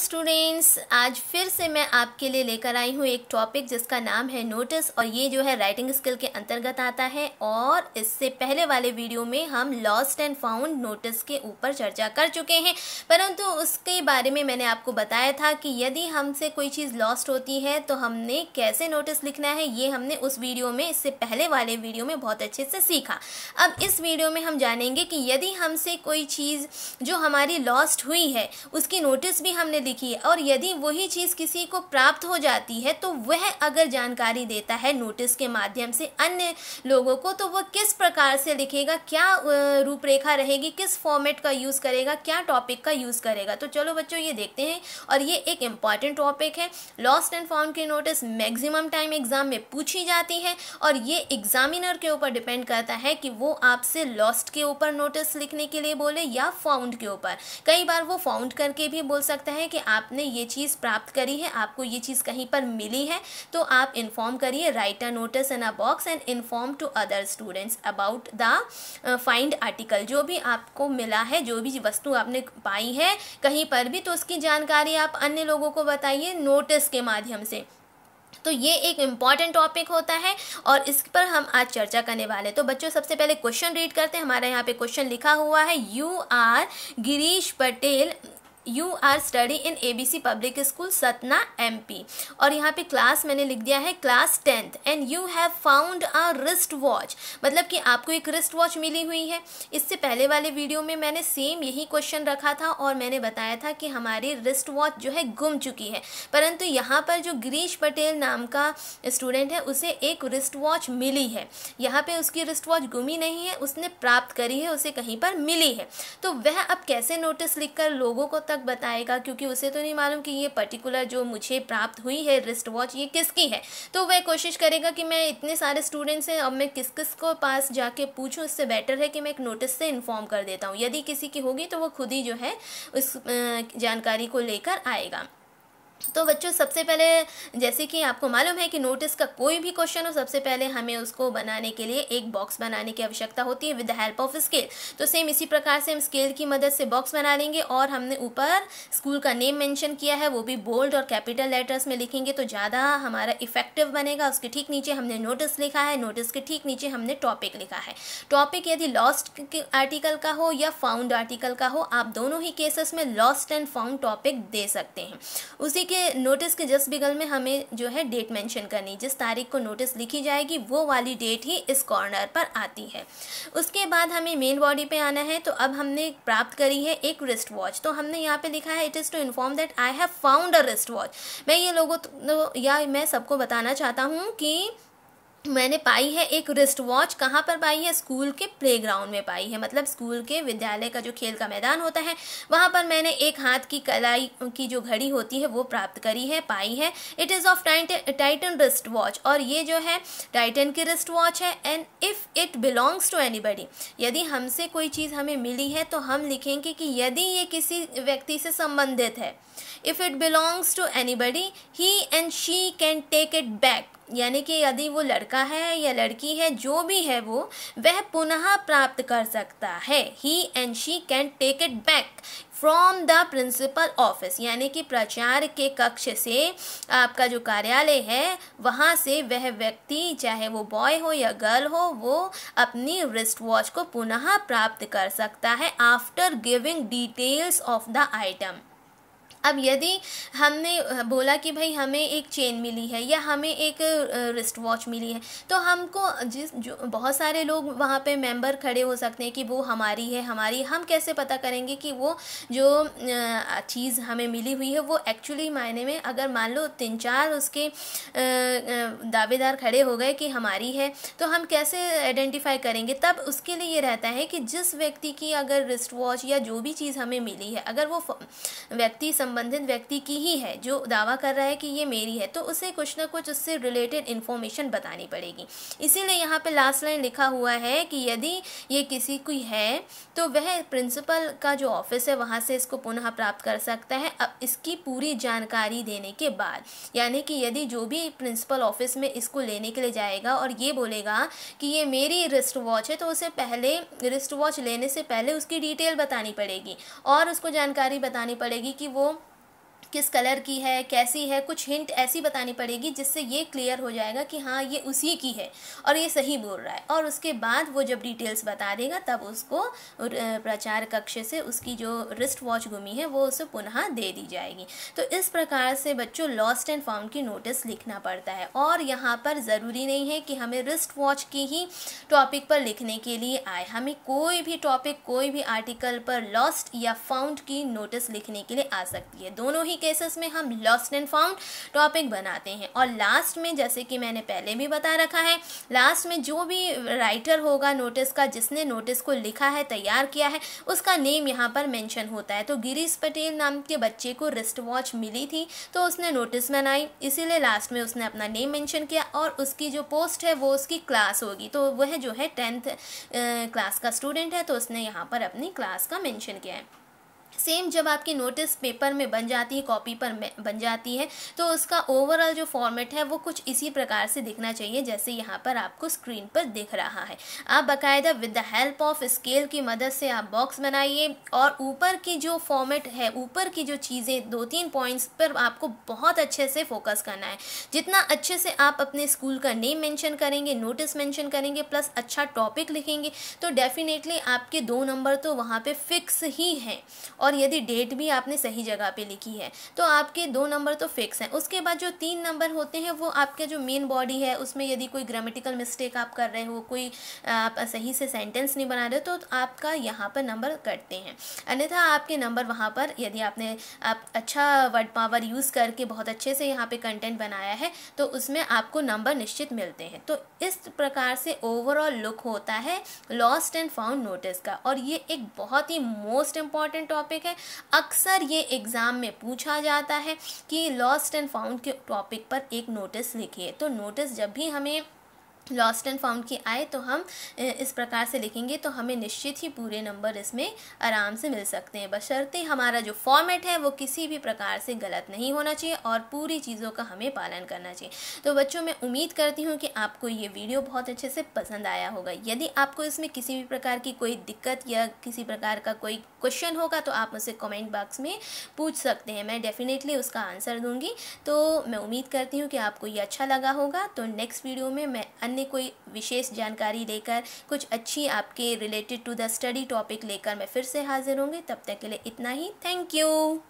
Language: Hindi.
स्टूडेंट्स आज फिर से मैं आपके लिए लेकर आई हूँ एक टॉपिक जिसका नाम है नोटिस और ये जो है राइटिंग स्किल के अंतर्गत आता है और इससे पहले वाले वीडियो में हम लॉस्ट एंड फाउंड नोटिस के ऊपर चर्चा कर चुके हैं परंतु उसके बारे में मैंने आपको बताया था कि यदि हमसे कोई चीज़ लॉस्ट होती है तो हमने कैसे नोटिस लिखना है ये हमने उस वीडियो में इससे पहले वाले वीडियो में बहुत अच्छे से सीखा अब इस वीडियो में हम जानेंगे कि यदि हमसे कोई चीज़ जो हमारी लॉस्ट हुई है उसकी नोटिस भी हमने दिखी है और यदि वही चीज़ किसी को प्राप्त हो जाती है तो वह अगर जानकारी देता है नोटिस के माध्यम से अन्य लोगों को तो वह किस प्रकार से लिखेगा क्या रूपरेखा रहेगी किस फॉर्मेट का यूज़ करेगा क्या टॉपिक का यूज़ करेगा तो चलो बच्चों ये देखते हैं और ये एक इम्पॉर्टेंट टॉपिक है लॉस्ट एंड फाउंड की नोटिस मैक्सिमम टाइम एग्ज़ाम में पूछी जाती है और ये एग्जामिनर के ऊपर डिपेंड करता है कि वो आपसे लॉस्ट के ऊपर नोटिस लिखने के लिए बोले या फाउंड के ऊपर कई बार वो फाउंड करके भी बोल सकता है कि आपने ये चीज़ प्राप्त करी है आपको ये चीज़ कहीं पर मिली है तो आप इन्फॉर्म करिए write a notice in a box and inform to other students about the find article जो भी आपको मिला है जो भी वस्तु आपने पाई है कहीं पर भी तो उसकी जानकारी आप अन्य लोगों को बताइए नोटिस के माध्यम से तो ये एक इम्पॉर्टेंट टॉपिक होता है और इस पर हम आज चर्चा करने वाले हैं तो बच्चों सबसे पहले क्वेश्चन रीड करते हैं हमारे यहाँ पे क्वेश्चन लिखा हुआ है you are Girish Patel you are study in A B C public school Satna M P और यहाँ पे क्लास मैंने लिख दिया है class tenth and you have found a wrist watch मतलब कि आपको एक रिस्ट वॉच मिली हुई है इससे पहले वाले वीडियो में मैंने सेम यही क्वेश्चन रखा था और मैंने बताया था कि हमारी रिस्ट वॉच जो है गुम चुकी है परंतु यहाँ पर जो गिरीश पटेल नाम का स्टूडेंट है उसे एक रिस्ट वॉच मिली है यहाँ पर उसकी रिस्ट वॉच गुमी नहीं है उसने प्राप्त करी है उसे कहीं पर मिली है तो वह अब कैसे नोटिस लिखकर लोगों को तक तक बताएगा क्योंकि उसे तो नहीं मालूम कि ये पर्टिकुलर जो मुझे प्राप्त हुई है रिस्ट वॉच ये किसकी है तो वह कोशिश करेगा कि मैं इतने सारे स्टूडेंट्स हैं अब मैं किस किस को पास जाके पूछूँ उससे बेटर है कि मैं एक नोटिस से इन्फॉर्म कर देता हूँ यदि किसी की होगी तो वो खुद ही जो है उस जानकारी को लेकर आएगा तो बच्चों सबसे पहले जैसे कि आपको मालूम है कि नोटिस का कोई भी क्वेश्चन हो सबसे पहले हमें उसको बनाने के लिए एक बॉक्स बनाने की आवश्यकता होती है with the help of scale तो सेम इसी प्रकार से हम स्केल की मदद से बॉक्स बना लेंगे और हमने ऊपर स्कूल का नेम मेंशन किया है वो भी बोल्ड और कैपिटल लेटर्स में लिखेंगे तो ज़्यादा हमारा इफेक्टिव बनेगा उसके ठीक नीचे हमने नोटिस लिखा है नोटिस के ठीक नीचे हमने टॉपिक लिखा है टॉपिक यदि लॉस्ट आर्टिकल का हो या फाउंड आर्टिकल का हो आप दोनों ही केसेस में लॉस्ट एंड फाउंड टॉपिक दे सकते हैं उसी के नोटिस के जस्ट बिगल में हमें जो है डेट मेंशन करनी जिस तारीख को नोटिस लिखी जाएगी वो वाली डेट ही इस कॉर्नर पर आती है उसके बाद हमें मेन बॉडी पे आना है तो अब हमने प्राप्त करी है एक रिस्ट वॉच तो हमने यहाँ पे लिखा है it is to inform that I have found a wrist watch मैं ये लोगों तो, या मैं सबको बताना चाहता हूँ कि मैंने पाई है एक रिस्ट वॉच कहाँ पर पाई है स्कूल के प्लेग्राउंड में पाई है मतलब स्कूल के विद्यालय का जो खेल का मैदान होता है वहाँ पर मैंने एक हाथ की कलाई की जो घड़ी होती है वो प्राप्त करी है पाई है it is of Titan wrist watch और ये जो है टाइटन की रिस्ट वॉच है and if it belongs to any यदि हमसे कोई चीज़ हमें मिली है तो हम लिखेंगे कि यदि ये किसी व्यक्ति से संबंधित है if it belongs to anybody he and she can take it back यानी कि यदि वो लड़का है या लड़की है जो भी है वो वह पुनः प्राप्त कर सकता है he and she can take it back from the principal office यानी कि प्रचार के कक्ष से आपका जो कार्यालय है वहाँ से वह व्यक्ति चाहे वो बॉय हो या गर्ल हो वो अपनी रिस्ट वॉच को पुनः प्राप्त कर सकता है after giving details of the item अब यदि हमने बोला कि भाई हमें एक चेन मिली है या हमें एक रिस्ट वॉच मिली है तो हमको जिस जो बहुत सारे लोग वहाँ पे मेंबर खड़े हो सकते हैं कि वो हमारी है हमारी हम कैसे पता करेंगे कि वो जो चीज़ हमें मिली हुई है वो एक्चुअली मायने में अगर मान लो तीन चार उसके दावेदार खड़े हो गए कि हमारी है तो हम कैसे आइडेंटिफाई करेंगे तब उसके लिए ये रहता है कि जिस व्यक्ति की अगर रिस्ट वॉच या जो भी चीज़ हमें मिली है अगर वो व्यक्ति सम संबंधित व्यक्ति की ही है जो दावा कर रहा है कि ये मेरी है तो उसे कुछ ना कुछ उससे रिलेटेड इन्फॉर्मेशन बतानी पड़ेगी इसीलिए यहाँ पे लास्ट लाइन लिखा हुआ है कि यदि ये किसी की है तो वह प्रिंसिपल का जो ऑफिस है वहाँ से इसको पुनः प्राप्त कर सकता है अब इसकी पूरी जानकारी देने के बाद यानी कि यदि जो भी प्रिंसिपल ऑफिस में इसको लेने के लिए जाएगा और ये बोलेगा कि ये मेरी रिस्ट वॉच है तो उसे पहले रिस्ट वॉच लेने से पहले उसकी डिटेल बतानी पड़ेगी और उसको जानकारी बतानी पड़ेगी कि वो किस कलर की है कैसी है कुछ हिंट ऐसी बतानी पड़ेगी जिससे ये क्लियर हो जाएगा कि हाँ ये उसी की है और ये सही बोल रहा है और उसके बाद वो जब डिटेल्स बता देगा तब उसको प्रचार कक्ष से उसकी जो रिस्ट वॉच घुमी है वो उसे पुनः दे दी जाएगी तो इस प्रकार से बच्चों लॉस्ट एंड फाउंड की नोटिस लिखना पड़ता है और यहाँ पर ज़रूरी नहीं है कि हमें रिस्ट वॉच की ही टॉपिक पर लिखने के लिए आए हमें कोई भी टॉपिक कोई भी आर्टिकल पर लॉस्ट या फाउंड की नोटिस लिखने के लिए आ सकती है दोनों ही केसेस में हम लॉस्ट एंड फाउंड टॉपिक बनाते हैं और लास्ट में जैसे कि मैंने पहले भी बता रखा है लास्ट में जो भी राइटर होगा नोटिस का जिसने नोटिस को लिखा है तैयार किया है उसका नेम यहाँ पर मैंशन होता है तो गिरीश पटेल नाम के बच्चे को रिस्ट वॉच मिली थी तो उसने नोटिस बनाई इसीलिए लास्ट में उसने अपना नेम मैंशन किया और उसकी जो पोस्ट है वो उसकी क्लास होगी तो वह जो है टेंथ क्लास का स्टूडेंट है तो उसने यहाँ पर अपनी क्लास का मेंशन किया है सेम जब आपकी नोटिस पेपर में बन जाती है कॉपी पर बन जाती है तो उसका ओवरऑल जो फॉर्मेट है वो कुछ इसी प्रकार से दिखना चाहिए जैसे यहाँ पर आपको स्क्रीन पर दिख रहा है आप बाकायदा with the help of scale की मदद से आप बॉक्स बनाइए और ऊपर की जो फॉर्मेट है ऊपर की जो चीज़ें दो तीन पॉइंट्स पर आपको बहुत अच्छे से फोकस करना है जितना अच्छे से आप अपने स्कूल का नेम मैंशन करेंगे नोटिस मैंशन करेंगे प्लस अच्छा टॉपिक लिखेंगे तो डेफिनेटली आपके दो नंबर तो वहाँ पर फिक्स ही हैं और और यदि डेट भी आपने सही जगह पे लिखी है तो आपके दो नंबर तो फिक्स हैं उसके बाद जो तीन नंबर होते हैं वो आपके जो मेन बॉडी है उसमें यदि कोई ग्रामेटिकल मिस्टेक आप कर रहे हो कोई आप सही से सेंटेंस नहीं बना रहे हो तो आपका यहाँ पर नंबर कटते हैं अन्यथा आपके नंबर वहाँ पर यदि आपने आप अच्छा वर्ड पावर यूज़ करके बहुत अच्छे से यहाँ पर कंटेंट बनाया है तो उसमें आपको नंबर निश्चित मिलते हैं तो इस प्रकार से ओवरऑल लुक होता है लॉस्ट एंड फाउंड नोटिस का और ये एक बहुत ही मोस्ट इम्पॉर्टेंट टॉपिक टॉपिक है अक्सर ये एग्ज़ाम में पूछा जाता है कि लॉस्ट एंड फाउंड के टॉपिक पर एक नोटिस लिखिए तो नोटिस जब भी हमें लॉस्ट एंड फाउंड की आए तो हम इस प्रकार से लिखेंगे तो हमें निश्चित ही पूरे नंबर इसमें आराम से मिल सकते हैं बशर्ते हमारा जो फॉर्मेट है वो किसी भी प्रकार से गलत नहीं होना चाहिए और पूरी चीज़ों का हमें पालन करना चाहिए तो बच्चों मैं उम्मीद करती हूँ कि आपको ये वीडियो बहुत अच्छे से पसंद आया होगा यदि आपको इसमें किसी भी प्रकार की कोई दिक्कत या किसी प्रकार का कोई क्वेश्चन होगा तो आप मुझसे कॉमेंट बॉक्स में पूछ सकते हैं मैं डेफिनेटली उसका आंसर दूँगी तो मैं उम्मीद करती हूँ कि आपको ये अच्छा लगा होगा तो नेक्स्ट वीडियो में मैं अन्य पहले कोई विशेष जानकारी लेकर कुछ अच्छी आपके related to the study topic लेकर मैं फिर से हाजिर होंगी तब तक के लिए इतना ही थैंक यू